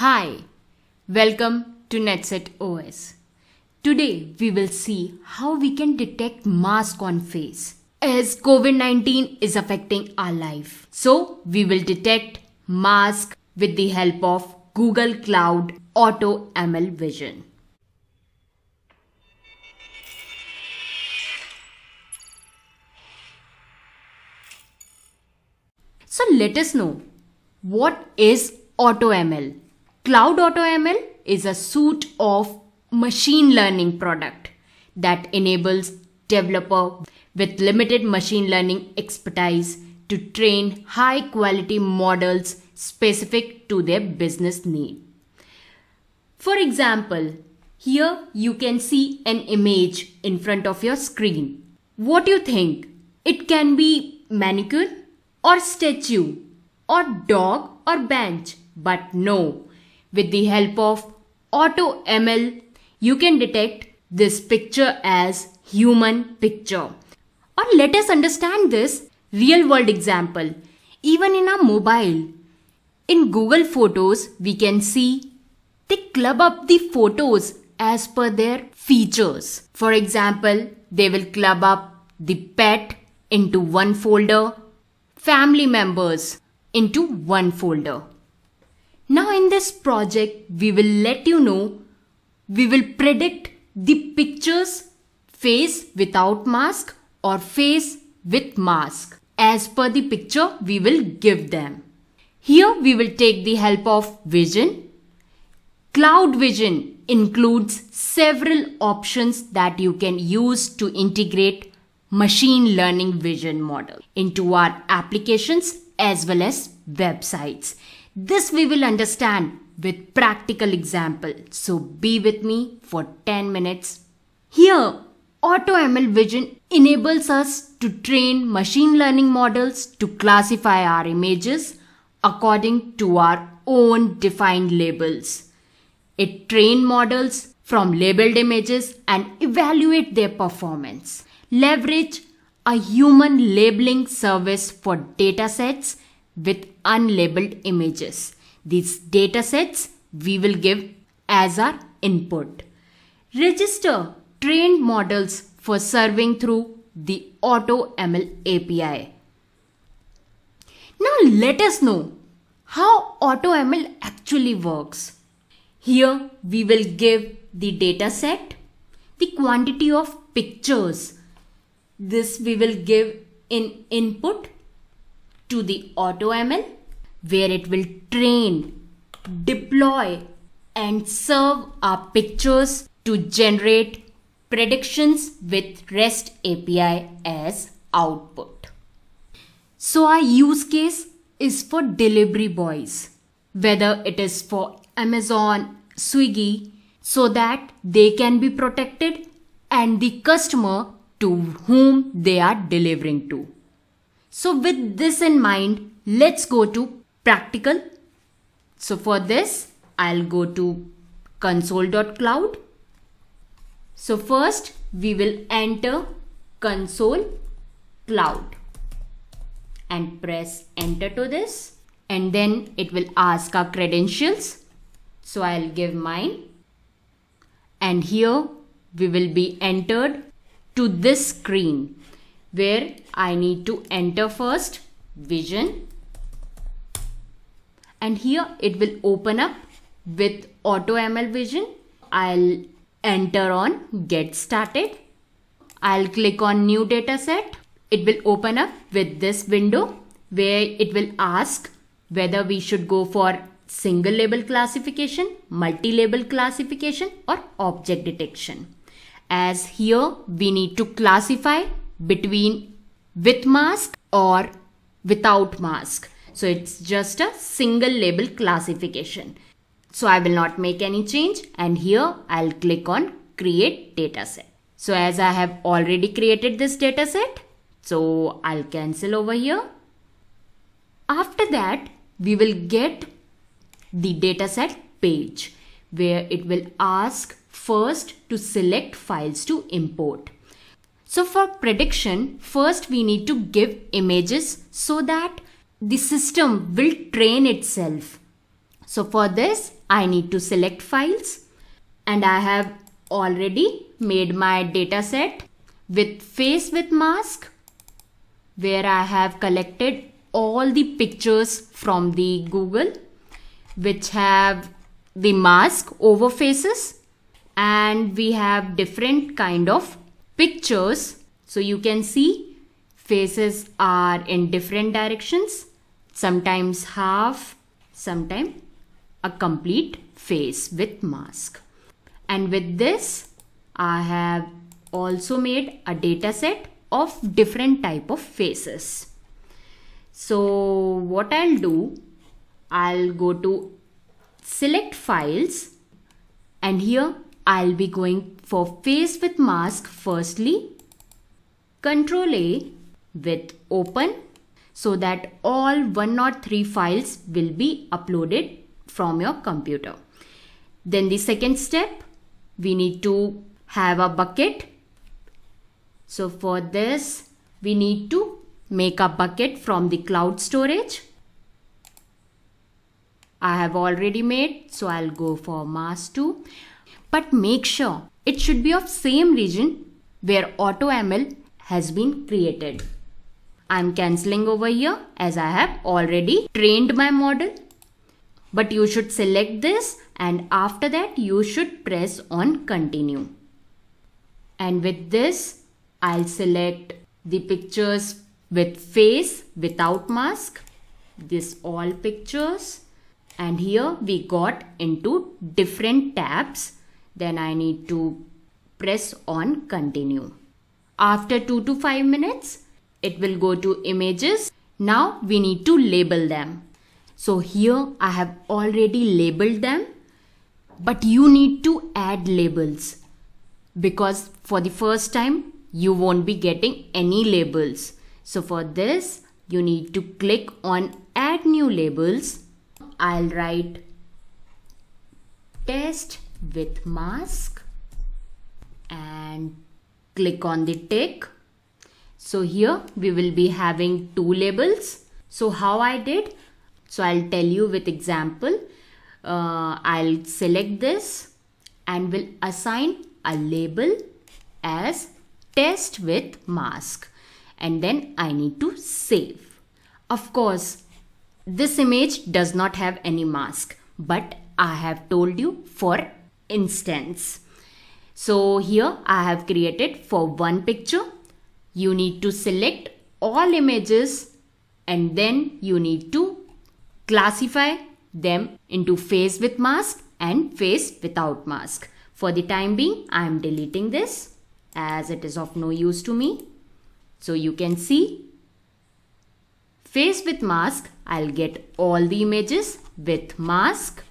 Hi, welcome to NetSet OS. Today we will see how we can detect mask on face as COVID-19 is affecting our life. So we will detect mask with the help of Google Cloud Auto ML Vision. So let us know what is AutoML Cloud AutoML is a suite of machine learning product that enables developer with limited machine learning expertise to train high quality models specific to their business need. For example, here you can see an image in front of your screen. What do you think? It can be manicure or statue or dog or bench, but no, with the help of AutoML, you can detect this picture as human picture. Or let us understand this real world example. Even in our mobile, in Google Photos, we can see they club up the photos as per their features. For example, they will club up the pet into one folder, family members into one folder. Now in this project, we will let you know, we will predict the pictures face without mask or face with mask as per the picture we will give them. Here we will take the help of vision. Cloud vision includes several options that you can use to integrate machine learning vision model into our applications as well as websites. This we will understand with practical example. So be with me for 10 minutes. Here, AutoML Vision enables us to train machine learning models to classify our images according to our own defined labels. It trains models from labeled images and evaluate their performance. Leverage a human labeling service for datasets with unlabeled images. These datasets we will give as our input. Register trained models for serving through the AutoML API. Now let us know how AutoML actually works. Here we will give the data set, the quantity of pictures. This we will give in input to the AutoML where it will train, deploy and serve our pictures to generate predictions with REST API as output. So our use case is for delivery boys, whether it is for Amazon, Swiggy, so that they can be protected and the customer to whom they are delivering to. So with this in mind, let's go to practical. So for this, I'll go to console.cloud. So first, we will enter console cloud and press enter to this and then it will ask our credentials. So I'll give mine and here we will be entered to this screen where I need to enter first vision and here it will open up with auto ML vision. I'll enter on get started. I'll click on new dataset. It will open up with this window where it will ask whether we should go for single label classification, multi-label classification or object detection. As here we need to classify between with mask or without mask. So it's just a single label classification. So I will not make any change and here I'll click on create dataset. So as I have already created this dataset, so I'll cancel over here. After that, we will get the dataset page where it will ask first to select files to import. So for prediction, first we need to give images so that the system will train itself. So for this, I need to select files and I have already made my dataset with face with mask where I have collected all the pictures from the Google which have the mask over faces and we have different kind of pictures. So you can see faces are in different directions, sometimes half, sometimes a complete face with mask. And with this, I have also made a data set of different type of faces. So what I'll do, I'll go to select files and here I'll be going for face with mask firstly. Control A with open so that all 103 files will be uploaded from your computer. Then the second step, we need to have a bucket. So for this, we need to make a bucket from the cloud storage. I have already made, so I'll go for mass 2 but make sure it should be of same region where AutoML has been created. I'm cancelling over here as I have already trained my model. But you should select this and after that you should press on continue. And with this, I'll select the pictures with face without mask. This all pictures. And here we got into different tabs then I need to press on continue. After 2 to 5 minutes, it will go to images. Now we need to label them. So here I have already labeled them, but you need to add labels because for the first time you won't be getting any labels. So for this, you need to click on add new labels. I'll write test with mask and click on the tick. So here we will be having two labels. So how I did? So I'll tell you with example. Uh, I'll select this and will assign a label as test with mask and then I need to save. Of course, this image does not have any mask but I have told you for instance. So here I have created for one picture. You need to select all images and then you need to classify them into face with mask and face without mask. For the time being, I am deleting this as it is of no use to me. So you can see face with mask, I'll get all the images with mask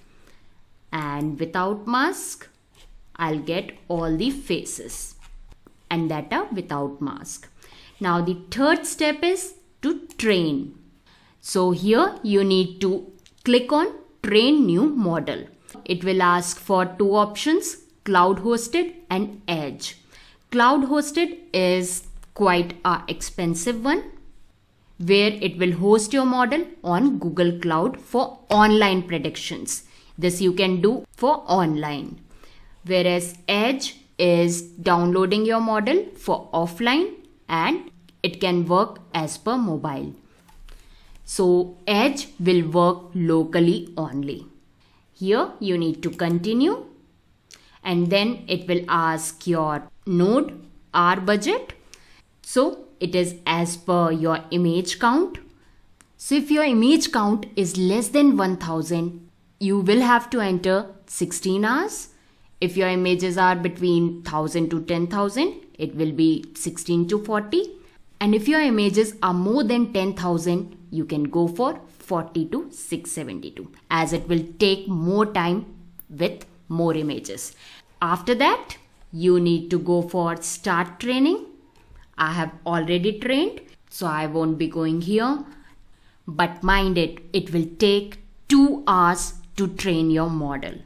and without mask I'll get all the faces and that are without mask. Now the third step is to train. So here you need to click on train new model. It will ask for two options cloud hosted and edge. Cloud hosted is quite a expensive one where it will host your model on Google Cloud for online predictions. This you can do for online. Whereas Edge is downloading your model for offline and it can work as per mobile. So Edge will work locally only. Here you need to continue and then it will ask your node R budget. So it is as per your image count. So if your image count is less than 1000, you will have to enter 16 hours. If your images are between 1000 to 10,000, it will be 16 to 40. And if your images are more than 10,000, you can go for 40 to 672 as it will take more time with more images. After that, you need to go for start training. I have already trained, so I won't be going here. But mind it, it will take 2 hours to train your model.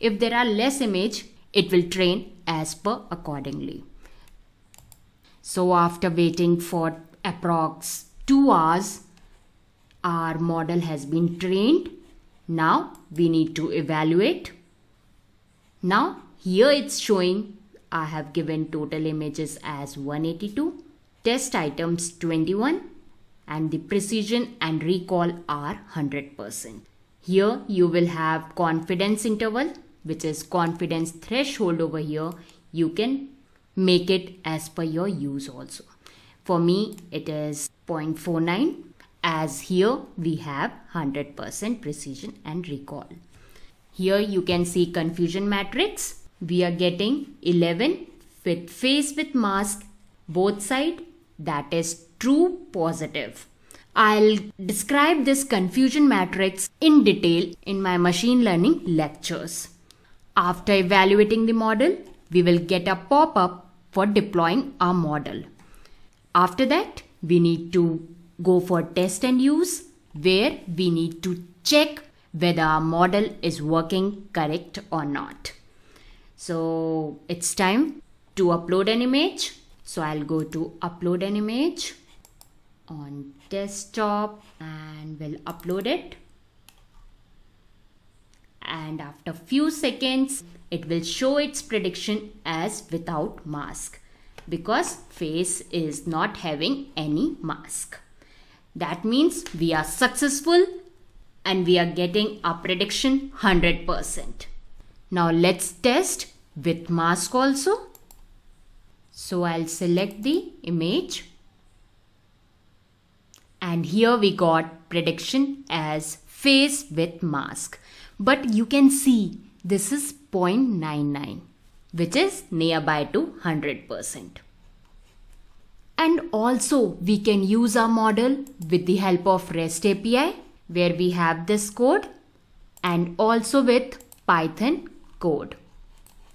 If there are less image, it will train as per accordingly. So after waiting for approx 2 hours, our model has been trained. Now we need to evaluate. Now here it's showing I have given total images as 182, test items 21 and the precision and recall are 100%. Here you will have confidence interval which is confidence threshold over here. You can make it as per your use also. For me it is 0.49 as here we have 100% precision and recall. Here you can see confusion matrix. We are getting 11 with face with mask both side that is true positive I'll describe this confusion matrix in detail in my machine learning lectures. After evaluating the model, we will get a pop-up for deploying our model. After that, we need to go for test and use where we need to check whether our model is working correct or not. So it's time to upload an image. So I'll go to upload an image on desktop and we'll upload it and after few seconds it will show its prediction as without mask because face is not having any mask. That means we are successful and we are getting our prediction 100%. Now let's test with mask also. So I'll select the image and here we got prediction as face with mask but you can see this is 0.99 which is nearby to 100%. And also we can use our model with the help of REST API where we have this code and also with Python code.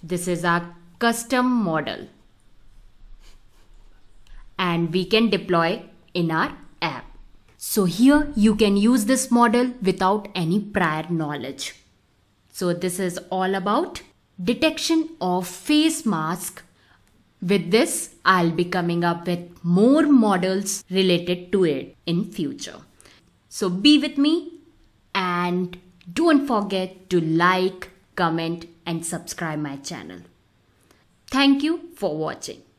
This is our custom model and we can deploy in our app. So here you can use this model without any prior knowledge. So this is all about detection of face mask. With this, I'll be coming up with more models related to it in future. So be with me and don't forget to like, comment and subscribe my channel. Thank you for watching.